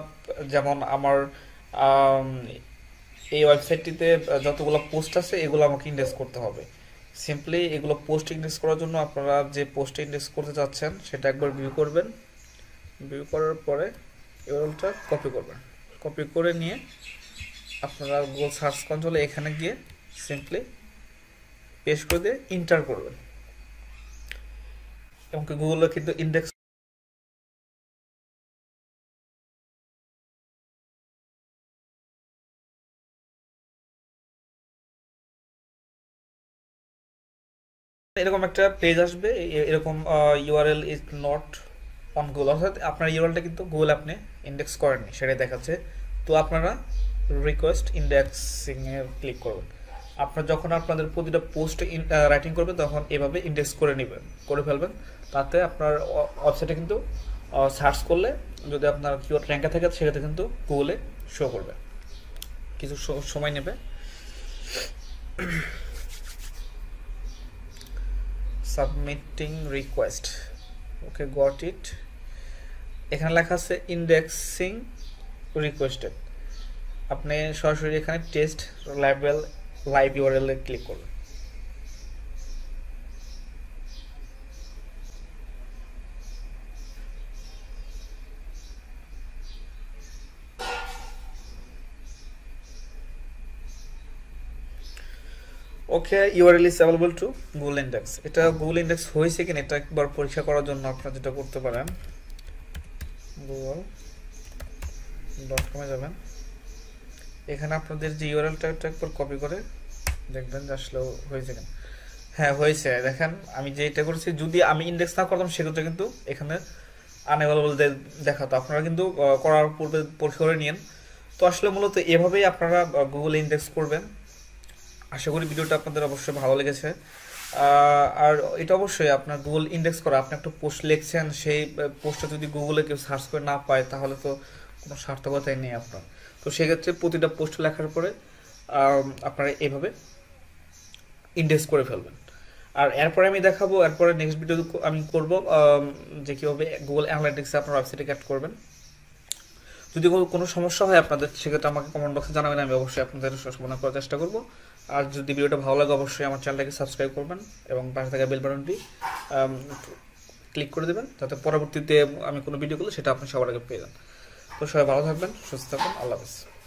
যেমন আমার এই ওয়েবসাইটটিতে যতগুলো পোস্ট আছে এগুলো আমাকে ইন্ডেক্স করতে হবে সিম্পলি এগুলো পোস্ট ইন্ডেক্স করার জন্য আপনারা যে পোস্ট ইন্ডেক্স করতে চাচ্ছেন সেটা একবার ভিউ করবেন ভিউ করার পরে এরটা কপি করবেন কপি করে নিয়ে আপনারা গুগল সার্চ কন্ট্রোলে এখানে গিয়ে সিম্পলি পেশ করে দিয়ে ইন্টার করবেন এবং গুগলে কিন্তু ইন্ডেক্স এরকম একটা পেজ আসবে এরকম URL is not on Google অর্থাৎ আপনার ইউআরএলটা কিন্তু গোল আপনি ইন্ডেক্স করেননি সেটাই দেখাচ্ছে তো আপনারা রিকোয়েস্ট ইন্ডেক্সিংয়ে ক্লিক করবেন আপনারা যখন আপনাদের প্রতিটা পোস্ট রাইটিং করবেন তখন এভাবে ইন্ডেক্স করে নেবেন করে ফেলবেন তাতে আপনার ওয়েবসাইটে কিন্তু সার্চ করলে যদি আপনার কিওয়ার্ড র্যাঙ্কে থাকে সেটাতে কিন্তু গুগলে শো করবে কিছু সময় নেবে submitting request okay got it এখানে লেখা আছে ইন্ডেক্সিং রিকোয়েস্টেড আপনি সরাসরি এখানে টেস্ট লাইবেল লাইভ ইউআরএল ক্লিক করবেন okay URL is available to Google index এটা গুগল ইন্ডেক্স হয়েছে কিনা এটা একবার পরীক্ষা করার জন্য আপনারা যেটা করতে পারেন গুগল ডট কমে যাবেন এখানে আপনাদের যে ইউআরএলটা এটা একবার কপি করে দেখবেন যে আসলে হয়েছে কিনা হ্যাঁ হয়েছে দেখেন আমি যেটা করেছি যদি আমি ইন্ডেক্স না করতাম সেক্ষেত্রে কিন্তু এখানে আনএভেলেবল দেখাতো আপনারা কিন্তু করার পূর্বে পরীক্ষা করে নিন তো আসলে মূলত এভাবেই আপনারা গুগল ইন্ডেক্স করবেন আশা করি ভিডিওটা আপনাদের অবশ্যই ভালো লেগেছে আর এটা অবশ্যই আপনার গুগল ইন্ডেক্স করা আপনি একটা পোস্ট লিখছেন সেই পোস্টটা যদি গুগলে কেউ সার্চ করে না পায় তাহলে তো কোনো সার্থকতাই নেই আপনার তো সেক্ষেত্রে প্রতিটা পোস্ট লেখার পরে আপনারা এভাবে ইন্ডেক্স করে ফেলবেন আর এরপরে আমি দেখাবো এরপরে নেক্সট ভিডিও আমি করব যে কীভাবে গুগল অ্যানালিটিক্সে আপনার ওয়েবসাইটে ক্যাট করবেন যদি কোনো সমস্যা হয় আপনাদের সেক্ষেত্রে আমাকে কমেন্ট বক্সে জানাবেন আমি অবশ্যই আপনাদের সমাধান করার চেষ্টা করবো আর যদি ভিডিওটা ভালো লাগে অবশ্যই আমার চ্যানেলটাকে সাবস্ক্রাইব করবেন এবং পাশে থাকা বেল বাটনটি ক্লিক করে দেবেন যাতে পরবর্তীতে আমি কোনো ভিডিও করলে সেটা আপনি সবার আগে পেয়ে যান তো সবাই ভালো থাকবেন সুস্থ থাকবেন আল্লাহ হাফিজ